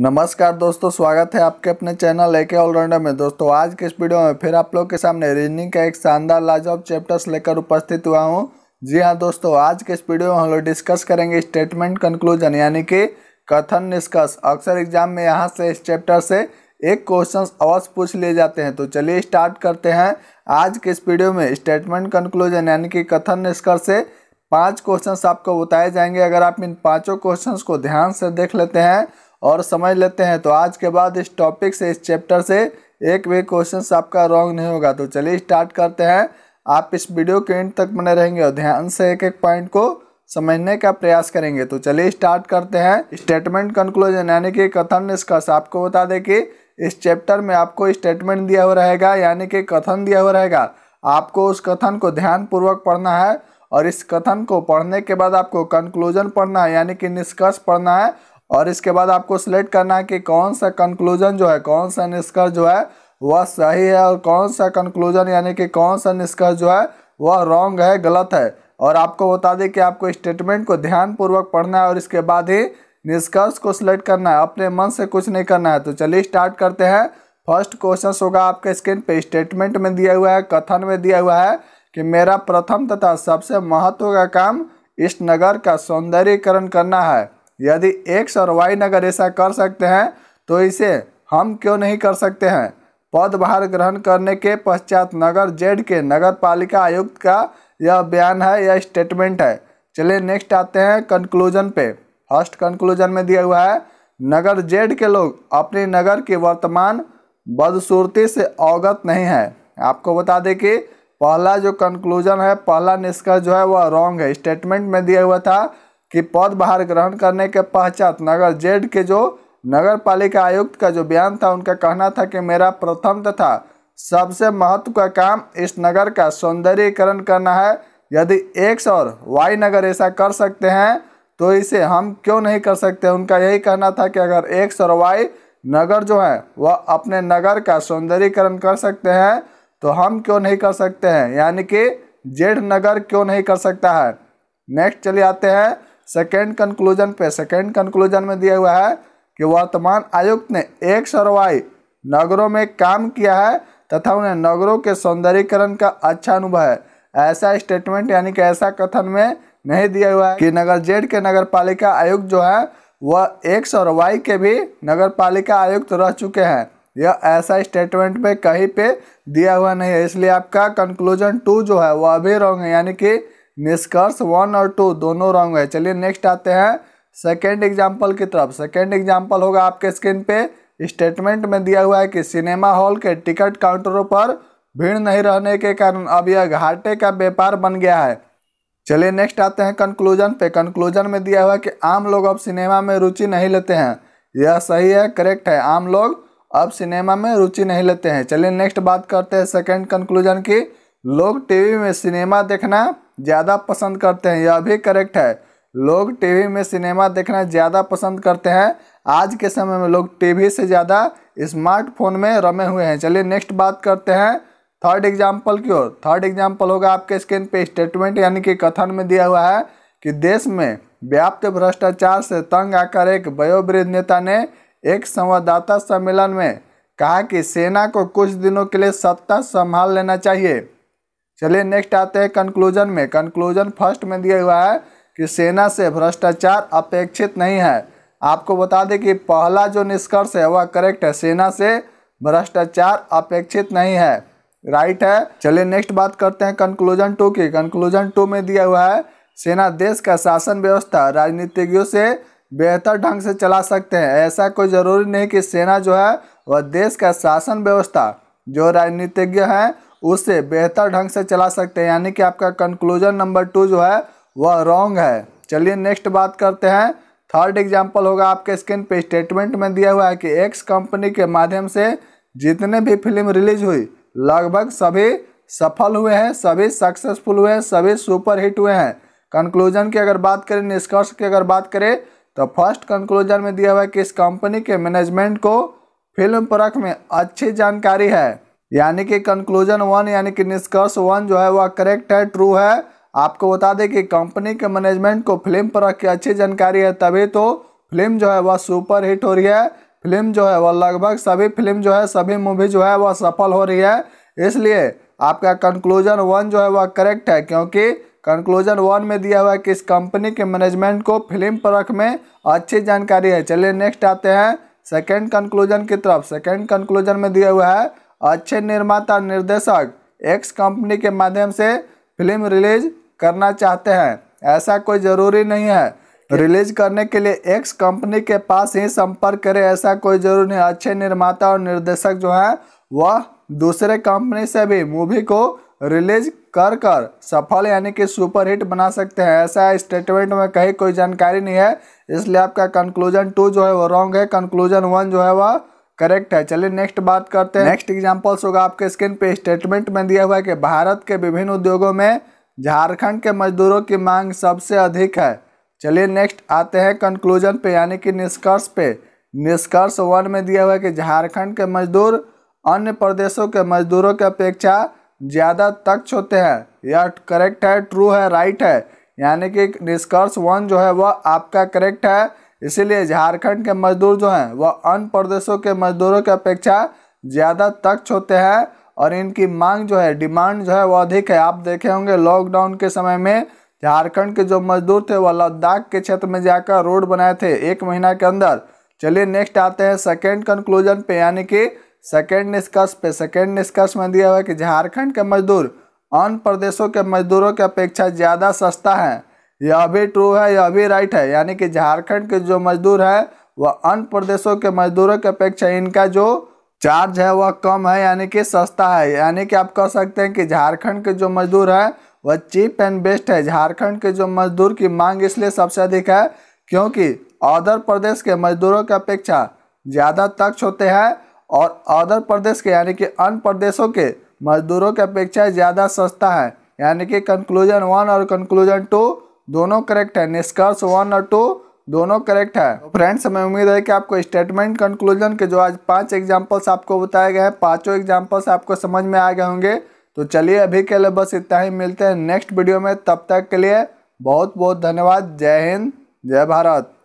नमस्कार दोस्तों स्वागत है आपके अपने चैनल एके ऑलराउंडर में दोस्तों आज के इस वीडियो में फिर आप लोग के सामने रीजनिंग का एक शानदार लाजवाब चैप्टर्स लेकर उपस्थित हुआ हूँ जी हाँ दोस्तों आज के इस वीडियो में हम लोग डिस्कस करेंगे स्टेटमेंट कंक्लूजन यानी कि कथन निष्कर्ष अक्सर एग्जाम में यहाँ से इस चैप्टर से एक क्वेश्चन अवश्य पूछ लिए जाते हैं तो चलिए स्टार्ट करते हैं आज के इस वीडियो में स्टेटमेंट कंक्लूजन यानी कि कथन निष्कर्ष से पाँच क्वेश्चन आपको बताए जाएंगे अगर आप इन पाँचों क्वेश्चन को ध्यान से देख लेते हैं और समझ लेते हैं तो आज के बाद इस टॉपिक से इस चैप्टर से एक भी क्वेश्चन आपका रॉन्ग नहीं होगा तो चलिए स्टार्ट करते हैं आप इस वीडियो के एंड तक बने रहेंगे और ध्यान से एक एक पॉइंट को समझने का प्रयास करेंगे तो चलिए स्टार्ट करते हैं स्टेटमेंट कंक्लूजन यानी कि कथन निष्कर्ष आपको बता दें कि इस चैप्टर में आपको स्टेटमेंट दिया हुआ रहेगा यानी कि कथन दिया हुआ रहेगा आपको उस कथन को ध्यानपूर्वक पढ़ना है और इस कथन को पढ़ने के बाद आपको कंक्लूजन पढ़ना है यानी कि निष्कर्ष पढ़ना है और इसके बाद आपको सिलेक्ट करना है कि कौन सा कंक्लूजन जो है कौन सा निष्कर्ष जो है वह सही है और कौन सा कंक्लूजन यानी कि कौन सा निष्कर्ष जो है वह रॉन्ग है गलत है और आपको बता दें कि आपको स्टेटमेंट को ध्यानपूर्वक पढ़ना है और इसके बाद ही निष्कर्ष को सिलेक्ट करना है अपने मन से कुछ नहीं करना है तो चलिए स्टार्ट करते हैं फर्स्ट क्वेश्चन होगा आपके स्क्रीन पे स्टेटमेंट में दिया हुआ है कथन में दिया हुआ है कि मेरा प्रथम तथा सबसे महत्व का काम इस नगर का सौंदर्यीकरण करना है यदि एक्स और वाई नगर ऐसा कर सकते हैं तो इसे हम क्यों नहीं कर सकते हैं पदभार ग्रहण करने के पश्चात नगर जेड के नगर पालिका आयुक्त का यह बयान है यह स्टेटमेंट है चलिए नेक्स्ट आते हैं कंक्लूजन पे फर्स्ट कंक्लूजन में दिया हुआ है नगर जेड के लोग अपने नगर की वर्तमान बदसूरती से अवगत नहीं है आपको बता दें कि पहला जो कंक्लूजन है पहला निष्कर्ष जो है वह रॉन्ग है स्टेटमेंट में दिया हुआ था कि पद ग्रहण करने के पश्चात नगर जेड के जो नगर पालिका आयुक्त का जो बयान था उनका कहना था कि मेरा प्रथम तथा सबसे महत्व का काम इस नगर का सौंदर्यीकरण करना है यदि एक्स और वाई नगर ऐसा कर सकते हैं तो इसे हम क्यों नहीं कर सकते उनका यही कहना था कि अगर एक्स और वाई नगर जो है वह अपने नगर का सौंदर्यकरण कर सकते हैं तो हम क्यों नहीं कर सकते हैं यानी कि जेड नगर क्यों नहीं कर सकता है नेक्स्ट चले आते हैं सेकेंड कंक्लूजन पे सेकेंड कंक्लूजन में दिया हुआ है कि वर्तमान आयुक्त ने एक सरवाई नगरों में काम किया है तथा उन्हें नगरों के सौंदर्यकरण का अच्छा अनुभव है ऐसा स्टेटमेंट यानी कि ऐसा कथन में नहीं दिया हुआ है कि नगर जेड के नगर पालिका आयुक्त जो है वह एक वाई के भी नगर पालिका आयुक्त रह चुके हैं यह ऐसा स्टेटमेंट में कहीं पे दिया हुआ नहीं है इसलिए आपका कंक्लूजन टू जो है वह अभी रॉन्ग है यानी कि निष्कर्ष वन और टू दोनों रॉन्ग है चलिए नेक्स्ट आते हैं सेकेंड एग्जाम्पल की तरफ सेकेंड एग्जाम्पल होगा आपके स्क्रीन पे स्टेटमेंट में दिया हुआ है कि सिनेमा हॉल के टिकट काउंटरों पर भीड़ नहीं रहने के कारण अब यह घाटे का व्यापार बन गया है चलिए नेक्स्ट आते हैं कंक्लूजन पे कंक्लूजन में दिया हुआ है कि आम लोग अब सिनेमा में रुचि नहीं लेते हैं यह सही है करेक्ट है आम लोग अब सिनेमा में रुचि नहीं लेते हैं चलिए नेक्स्ट बात करते हैं सेकेंड कंक्लूजन की लोग टीवी में सिनेमा देखना ज़्यादा पसंद करते हैं यह भी करेक्ट है लोग टीवी में सिनेमा देखना ज़्यादा पसंद करते हैं आज के समय में लोग टीवी से ज़्यादा स्मार्टफोन में रमे हुए हैं चलिए नेक्स्ट बात करते हैं थर्ड एग्जाम्पल की ओर थर्ड एग्जाम्पल होगा आपके स्क्रीन पे स्टेटमेंट यानी कि कथन में दिया हुआ है कि देश में व्याप्त भ्रष्टाचार से तंग आकर एक वयोवृद्ध नेता ने एक संवाददाता सम्मेलन में कहा कि सेना को कुछ दिनों के लिए सत्ता संभाल लेना चाहिए चलिए नेक्स्ट आते हैं कंक्लूजन में कंक्लूजन फर्स्ट में दिया हुआ है कि सेना से भ्रष्टाचार अपेक्षित नहीं है आपको बता दें कि पहला जो निष्कर्ष है वह करेक्ट है सेना से भ्रष्टाचार अपेक्षित नहीं है राइट है चलिए नेक्स्ट बात करते हैं कंक्लूजन टू की कंक्लूजन टू में दिया हुआ है सेना देश का शासन व्यवस्था राजनीतिज्ञों से बेहतर ढंग से चला सकते हैं ऐसा कोई ज़रूरी नहीं कि सेना जो है वह देश का शासन व्यवस्था जो राजनीतिज्ञ हैं उसे बेहतर ढंग से चला सकते हैं यानी कि आपका कंक्लूजन नंबर टू जो है वह रॉन्ग है चलिए नेक्स्ट बात करते हैं थर्ड एग्जाम्पल होगा आपके स्क्रीन पे स्टेटमेंट में दिया हुआ है कि एक्स कंपनी के माध्यम से जितने भी फिल्म रिलीज हुई लगभग सभी सफल हुए हैं सभी सक्सेसफुल हुए हैं सभी सुपर हिट हुए हैं कंक्लूजन की अगर बात करें निष्कर्ष की अगर बात करें तो फर्स्ट कंक्लूजन में दिया हुआ है कि इस कंपनी के मैनेजमेंट को फिल्म परख में अच्छी जानकारी है यानी कि कंक्लूजन वन यानी कि निष्कर्ष वन जो है वह करेक्ट है ट्रू है आपको बता दें कि कंपनी के मैनेजमेंट को फिल्म पर की अच्छी जानकारी है तभी तो फिल्म जो है वह सुपर हिट हो रही है फिल्म जो है वह लगभग सभी फिल्म जो है सभी मूवी जो है वह सफल हो रही है इसलिए आपका कंक्लूजन वन जो है वह करेक्ट है क्योंकि कंक्लूजन वन में दिया हुआ है कि इस कंपनी के मैनेजमेंट को फिल्म परख में अच्छी जानकारी है चलिए नेक्स्ट आते हैं सेकेंड कंक्लूजन की तरफ सेकेंड कंक्लूजन में दिया हुआ है अच्छे निर्माता निर्देशक एक्स कंपनी के माध्यम से फिल्म रिलीज करना चाहते हैं ऐसा कोई ज़रूरी नहीं है रिलीज करने के लिए एक्स कंपनी के पास ही संपर्क करें ऐसा कोई जरूरी नहीं अच्छे निर्माता और निर्देशक जो हैं वह दूसरे कंपनी से भी मूवी को रिलीज कर कर सफल यानी कि सुपरहिट बना सकते हैं ऐसा स्टेटमेंट में कहीं कोई जानकारी नहीं है इसलिए आपका कंक्लूजन टू जो है वो रॉन्ग है कंक्लूजन वन जो है वह करेक्ट है चलिए नेक्स्ट बात करते हैं नेक्स्ट एग्जाम्पल्स होगा आपके स्क्रीन पे स्टेटमेंट में दिया हुआ है कि भारत के विभिन्न उद्योगों में झारखंड के मजदूरों की मांग सबसे अधिक है चलिए नेक्स्ट आते हैं कंक्लूजन पे यानी कि निष्कर्ष पे निष्कर्ष वन में दिया हुआ है कि झारखंड के मजदूर अन्य प्रदेशों के मजदूरों की अपेक्षा ज़्यादा तक्ष होते हैं यह करेक्ट है ट्रू है राइट है यानी कि निष्कर्ष वन जो है वह आपका करेक्ट है इसीलिए झारखंड के मजदूर जो हैं वह अन्य प्रदेशों के मजदूरों की अपेक्षा ज़्यादा तक्ष होते हैं और इनकी मांग जो है डिमांड जो है वह अधिक है आप देखे होंगे लॉकडाउन के समय में झारखंड के जो मजदूर थे वह लद्दाख के क्षेत्र में जाकर रोड बनाए थे एक महीना के अंदर चलिए नेक्स्ट आते हैं सेकेंड कंक्लूजन पे यानी कि सेकेंड निष्कर्ष पे सेकेंड निष्कर्ष में दिया हुआ है कि झारखंड के मजदूर अन्य प्रदेशों के मजदूरों की अपेक्षा ज़्यादा सस्ता है यह भी ट्रू है यह भी राइट है यानी कि झारखंड के जो मजदूर है वह अन्य प्रदेशों के मजदूरों की अपेक्षा इनका जो चार्ज है वह कम है यानी कि सस्ता है यानी कि आप कह सकते हैं कि झारखंड के जो मजदूर है वह चीप एंड बेस्ट है झारखंड के जो मजदूर की मांग इसलिए सबसे अधिक है क्योंकि अदर प्रदेश के मजदूरों की अपेक्षा ज़्यादा तक्ष होते हैं और अदर प्रदेश के यानी कि अन्य प्रदेशों के मजदूरों की अपेक्षा ज़्यादा सस्ता है यानी कि कंक्लूजन वन और कंक्लूजन टू दोनों करेक्ट है निष्कर्ष वन और टू दोनों करेक्ट है फ्रेंड्स हमें उम्मीद है कि आपको स्टेटमेंट कंक्लूजन के जो आज पांच एग्जांपल्स आपको बताए गए हैं पांचों एग्जांपल्स आपको समझ में आ गए होंगे तो चलिए अभी के लिए बस इतना ही मिलते हैं नेक्स्ट वीडियो में तब तक के लिए बहुत बहुत धन्यवाद जय हिंद जय भारत